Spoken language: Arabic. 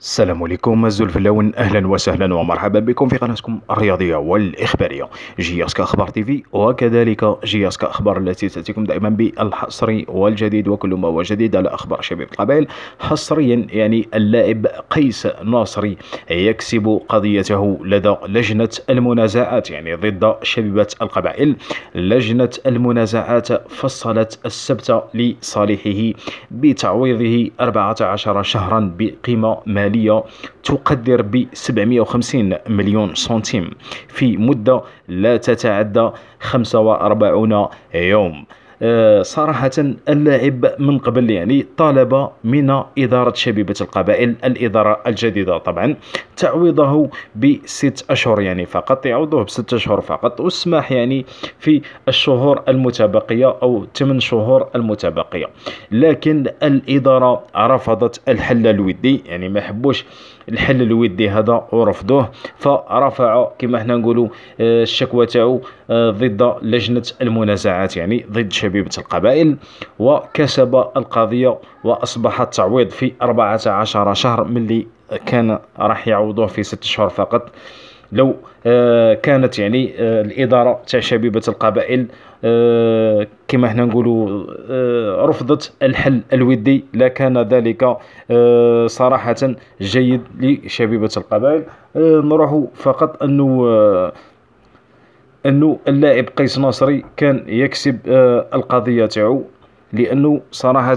السلام عليكم في اللون اهلا وسهلا ومرحبا بكم في قناتكم الرياضيه والاخباريه جي اس اخبار تي في وكذلك جي اس اخبار التي تاتيكم دائما بالحصري والجديد وكل ما هو جديد على اخبار شباب القبائل حصريا يعني اللاعب قيس ناصري يكسب قضيته لدى لجنه المنازعات يعني ضد شبيبه القبائل لجنه المنازعات فصلت السبت لصالحه بتعويضه 14 شهرا بقيمه ماليه الماليه تقدر ب 750 مليون سنتيم في مدة لا تتعدى 45 يوم آه، صراحة اللاعب من قبل يعني طالب من إدارة شبيبة القبائل الإدارة الجديدة طبعا تعويضه بست أشهر يعني فقط يعوضه بست أشهر فقط والسماح يعني في الشهور المتبقية أو ثمان شهور المتبقية لكن الإدارة رفضت الحل الودي يعني ما حبوش الحل الودي هذا ورفضوه فرفع كما حنا نقولوا آه، الشكوى تاعو آه، ضد لجنة المنازعات يعني ضد شبيبة القبائل وكسب القضية وأصبح التعويض في 14 شهر من اللي كان راح يعوضوه في ست شهور فقط لو آه، كانت يعني آه، الاداره تاع شبيبه القبائل آه، كما احنا نقولوا رفضت الحل الودي لكان ذلك صراحه جيد لشبيبه القبائل نروح فقط انه انه اللاعب قيس ناصري كان يكسب القضيه تاعو لانه صراحه